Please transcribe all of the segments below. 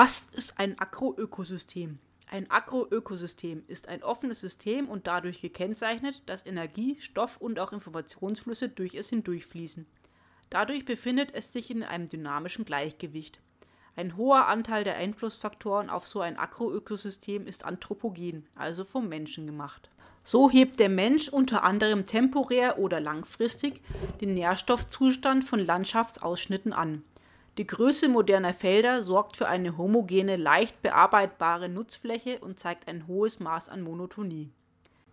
Was ist ein Agroökosystem? Ein Agroökosystem ist ein offenes System und dadurch gekennzeichnet, dass Energie, Stoff und auch Informationsflüsse durch es hindurchfließen. Dadurch befindet es sich in einem dynamischen Gleichgewicht. Ein hoher Anteil der Einflussfaktoren auf so ein Agroökosystem ist anthropogen, also vom Menschen gemacht. So hebt der Mensch unter anderem temporär oder langfristig den Nährstoffzustand von Landschaftsausschnitten an. Die Größe moderner Felder sorgt für eine homogene, leicht bearbeitbare Nutzfläche und zeigt ein hohes Maß an Monotonie.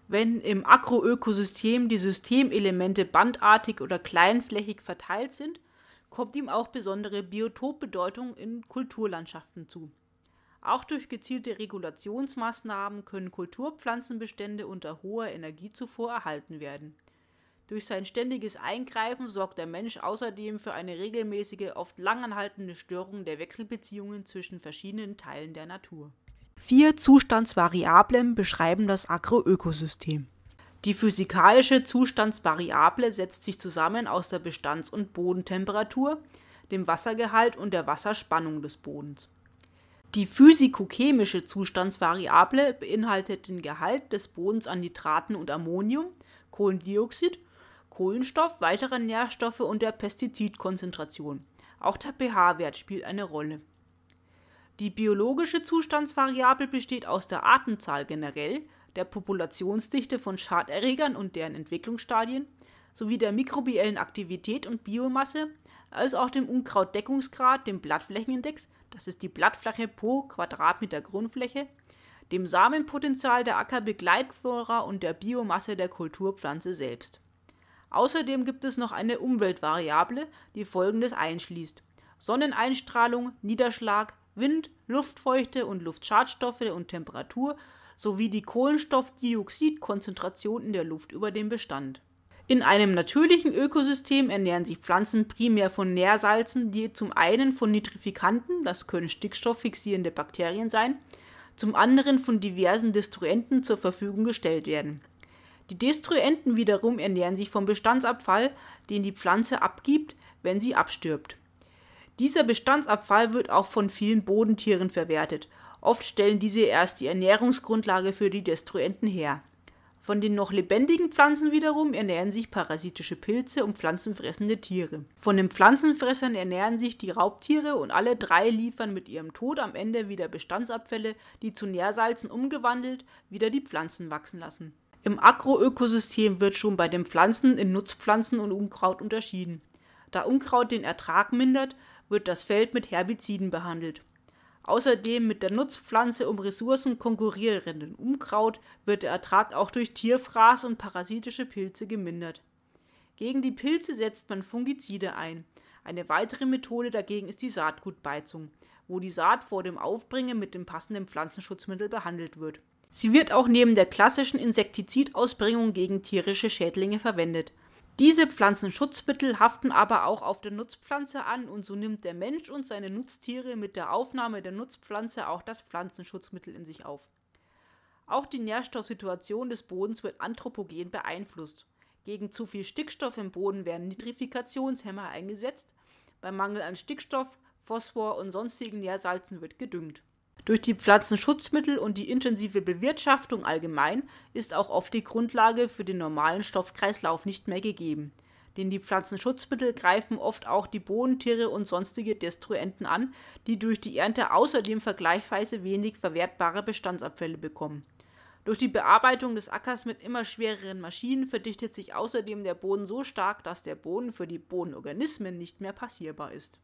Wenn im Agroökosystem die Systemelemente bandartig oder kleinflächig verteilt sind, kommt ihm auch besondere Biotopbedeutung in Kulturlandschaften zu. Auch durch gezielte Regulationsmaßnahmen können Kulturpflanzenbestände unter hoher Energiezufuhr erhalten werden. Durch sein ständiges Eingreifen sorgt der Mensch außerdem für eine regelmäßige, oft langanhaltende Störung der Wechselbeziehungen zwischen verschiedenen Teilen der Natur. Vier Zustandsvariablen beschreiben das Agroökosystem. Die physikalische Zustandsvariable setzt sich zusammen aus der Bestands- und Bodentemperatur, dem Wassergehalt und der Wasserspannung des Bodens. Die physikochemische Zustandsvariable beinhaltet den Gehalt des Bodens an Nitraten und Ammonium, Kohlendioxid Kohlenstoff, weitere Nährstoffe und der Pestizidkonzentration. Auch der pH-Wert spielt eine Rolle. Die biologische Zustandsvariable besteht aus der Artenzahl generell, der Populationsdichte von Schaderregern und deren Entwicklungsstadien, sowie der mikrobiellen Aktivität und Biomasse, als auch dem Unkrautdeckungsgrad, dem Blattflächenindex, das ist die Blattfläche pro Quadratmeter Grundfläche, dem Samenpotenzial der Ackerbegleitflora und der Biomasse der Kulturpflanze selbst. Außerdem gibt es noch eine Umweltvariable, die folgendes einschließt: Sonneneinstrahlung, Niederschlag, Wind, Luftfeuchte und Luftschadstoffe und Temperatur sowie die Kohlenstoffdioxidkonzentration in der Luft über dem Bestand. In einem natürlichen Ökosystem ernähren sich Pflanzen primär von Nährsalzen, die zum einen von Nitrifikanten, das können stickstofffixierende Bakterien sein, zum anderen von diversen Destruenten zur Verfügung gestellt werden. Die Destruenten wiederum ernähren sich vom Bestandsabfall, den die Pflanze abgibt, wenn sie abstirbt. Dieser Bestandsabfall wird auch von vielen Bodentieren verwertet. Oft stellen diese erst die Ernährungsgrundlage für die Destruenten her. Von den noch lebendigen Pflanzen wiederum ernähren sich parasitische Pilze und pflanzenfressende Tiere. Von den Pflanzenfressern ernähren sich die Raubtiere und alle drei liefern mit ihrem Tod am Ende wieder Bestandsabfälle, die zu Nährsalzen umgewandelt wieder die Pflanzen wachsen lassen. Im Agroökosystem wird schon bei den Pflanzen in Nutzpflanzen und Unkraut unterschieden. Da Unkraut den Ertrag mindert, wird das Feld mit Herbiziden behandelt. Außerdem mit der Nutzpflanze um Ressourcen konkurrierenden Unkraut wird der Ertrag auch durch Tierfraß und parasitische Pilze gemindert. Gegen die Pilze setzt man Fungizide ein. Eine weitere Methode dagegen ist die Saatgutbeizung, wo die Saat vor dem Aufbringen mit dem passenden Pflanzenschutzmittel behandelt wird. Sie wird auch neben der klassischen Insektizidausbringung gegen tierische Schädlinge verwendet. Diese Pflanzenschutzmittel haften aber auch auf der Nutzpflanze an und so nimmt der Mensch und seine Nutztiere mit der Aufnahme der Nutzpflanze auch das Pflanzenschutzmittel in sich auf. Auch die Nährstoffsituation des Bodens wird anthropogen beeinflusst. Gegen zu viel Stickstoff im Boden werden Nitrifikationshemmer eingesetzt, bei Mangel an Stickstoff, Phosphor und sonstigen Nährsalzen wird gedüngt. Durch die Pflanzenschutzmittel und die intensive Bewirtschaftung allgemein ist auch oft die Grundlage für den normalen Stoffkreislauf nicht mehr gegeben. Denn die Pflanzenschutzmittel greifen oft auch die Bodentiere und sonstige Destruenten an, die durch die Ernte außerdem vergleichsweise wenig verwertbare Bestandsabfälle bekommen. Durch die Bearbeitung des Ackers mit immer schwereren Maschinen verdichtet sich außerdem der Boden so stark, dass der Boden für die Bodenorganismen nicht mehr passierbar ist